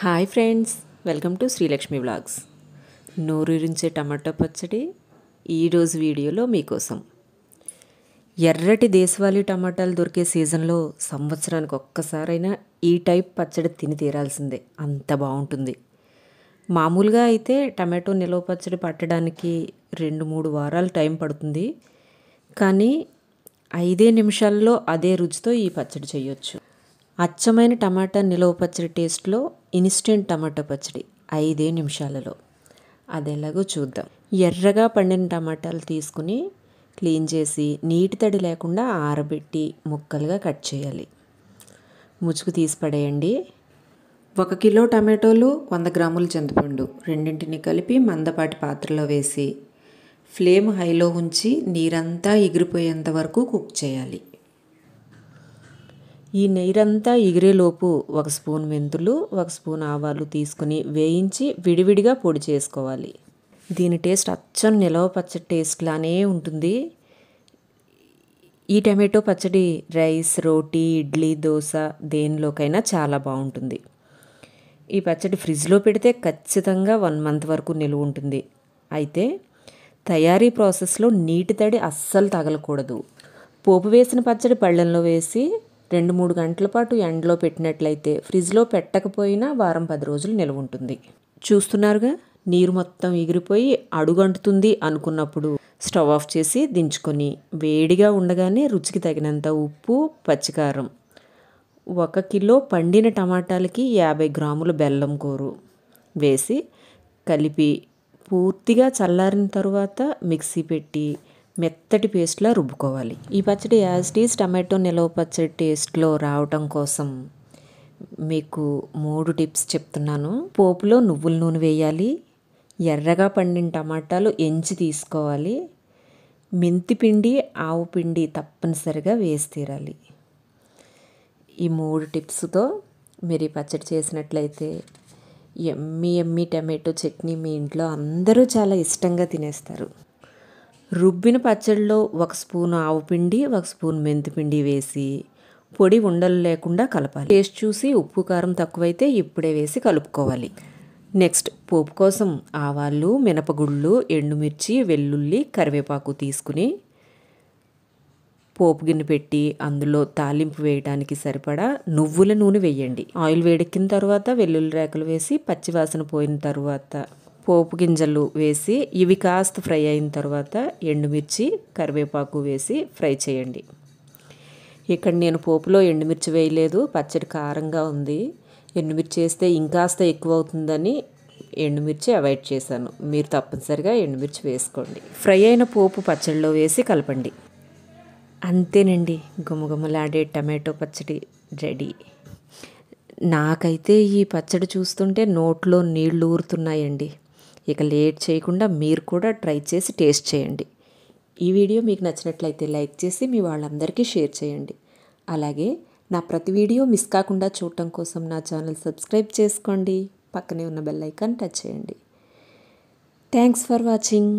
hi friends welcome to Sreelakshmi blogs నోరూరించే tomato పచ్చడి ఈరోజు వీడియోలో మీకోసం ఎర్రటి దేశవాళీ టమాటాలు దొరికే సీజన్లో సంవత్సరానికి ఒక్కసారైనా ఈ టైప్ పచ్చడి తిని తీరాల్సిందే అంత బాగుంటుంది మామూలుగా అయితే టమాటో నిలవ పచ్చడి పట్టడానికి రెండు మూడు వారాలు టైం పడుతుంది కానీ ఐదే నిమిషాల్లో అదే రుచితో ఈ పచ్చడి చేయొచ్చు అచ్చమైన టమాటా నిలవ పచ్చడి టేస్ట్లో ఇన్స్టెంట్ టమాటో పచ్చడి ఐదే నిమిషాలలో అది ఎలాగో చూద్దాం ఎర్రగా పండిన టమాటాలు తీసుకుని క్లీన్ చేసి నీటి తడి లేకుండా ఆరబెట్టి ముక్కలుగా కట్ చేయాలి ముచుకు తీసి పడేయండి ఒక కిలో టమాటోలు వంద గ్రాములు చింతపండు రెండింటిని కలిపి మందపాటి పాత్రలో వేసి ఫ్లేమ్ హైలో ఉంచి నీరంతా ఎగిరిపోయేంత వరకు కుక్ చేయాలి ఈ నెయ్యంతా ఎగిరేలోపు ఒక స్పూన్ మెంతులు ఒక స్పూన్ ఆవాలు తీసుకుని వేయించి విడివిడిగా పొడి చేసుకోవాలి దీని టేస్ట్ అచ్చం నిలవ పచ్చడి టేస్ట్లానే ఉంటుంది ఈ టమాటో పచ్చడి రైస్ రోటీ ఇడ్లీ దోశ దేనిలోకైనా చాలా బాగుంటుంది ఈ పచ్చడి ఫ్రిడ్జ్లో పెడితే ఖచ్చితంగా వన్ మంత్ వరకు నిలువ ఉంటుంది అయితే తయారీ ప్రాసెస్లో నీటి తడి అస్సలు తగలకూడదు పోపు వేసిన పచ్చడి పళ్ళెంలో వేసి రెండు మూడు గంటల పాటు ఎండలో పెట్టినట్లయితే ఫ్రిడ్జ్లో పెట్టకపోయినా వారం పది రోజులు నిల్వ ఉంటుంది చూస్తున్నారుగా నీరు మొత్తం ఎగిరిపోయి అడుగంటుతుంది అనుకున్నప్పుడు స్టవ్ ఆఫ్ చేసి దించుకొని వేడిగా ఉండగానే రుచికి తగినంత ఉప్పు పచ్చికారం ఒక కిలో పండిన టమాటాలకి యాభై గ్రాముల బెల్లం కూరు వేసి కలిపి పూర్తిగా చల్లారిన తరువాత మిక్సీ పెట్టి మెత్తటి పేస్ట్లో రుబ్బుకోవాలి ఈ పచ్చడి యాజ్ టమాటో నిలవ పచ్చడి టేస్ట్లో రావటం కోసం మీకు మూడు టిప్స్ చెప్తున్నాను పోపులో నువ్వుల నూనె వేయాలి ఎర్రగా పండిన టమాటాలు ఎంచి తీసుకోవాలి మెంతి పిండి ఆవు పిండి తప్పనిసరిగా వేసి తీరాలి ఈ మూడు టిప్స్తో మీరు ఈ పచ్చడి చేసినట్లయితే ఎమ్మి ఎమ్మి టమాటో చట్నీ మీ ఇంట్లో అందరూ చాలా ఇష్టంగా తినేస్తారు రుబ్బిన పచ్చడిలో ఒక స్పూన్ ఆవు పిండి ఒక స్పూన్ మెంతిపిండి వేసి పొడి ఉండలు లేకుండా కలపాలి టేస్ట్ చూసి ఉప్పు కారం తక్కువైతే ఇప్పుడే వేసి కలుపుకోవాలి నెక్స్ట్ పోపు కోసం ఆవాలు మినపగుళ్ళు ఎండుమిర్చి వెల్లుల్లి కరివేపాకు తీసుకుని పోపు గిన్నె పెట్టి అందులో తాలింపు వేయడానికి సరిపడా నువ్వుల నూనె వేయండి ఆయిల్ వేడెక్కిన తర్వాత వెల్లుల్లి రేకలు వేసి పచ్చివాసన పోయిన తర్వాత పోపు గింజలు వేసి ఇవి కాస్త ఫ్రై అయిన తర్వాత ఎండుమిర్చి కరివేపాకు వేసి ఫ్రై చేయండి ఇక్కడ నేను పోపులో ఎండుమిర్చి వేయలేదు పచ్చడి కారంగా ఉంది ఎండుమిర్చి వేస్తే ఇంకాస్త ఎక్కువ అవుతుందని ఎండుమిర్చి అవాయిడ్ చేశాను మీరు తప్పనిసరిగా ఎండుమిర్చి వేసుకోండి ఫ్రై అయిన పోపు పచ్చడిలో వేసి కలపండి అంతేనండి గుమగుమలాడే టమాటో పచ్చడి రెడీ నాకైతే ఈ పచ్చడి చూస్తుంటే నోట్లో నీళ్ళు ఊరుతున్నాయండి ఇక లేట్ చేయకుండా మీరు కూడా ట్రై చేసి టేస్ట్ చేయండి ఈ వీడియో మీకు నచ్చినట్లయితే లైక్ చేసి మీ వాళ్ళందరికీ షేర్ చేయండి అలాగే నా ప్రతి వీడియో మిస్ కాకుండా చూడటం కోసం నా ఛానల్ సబ్స్క్రైబ్ చేసుకోండి పక్కనే ఉన్న బెల్ ఐకాన్ టచ్ చేయండి థ్యాంక్స్ ఫర్ వాచింగ్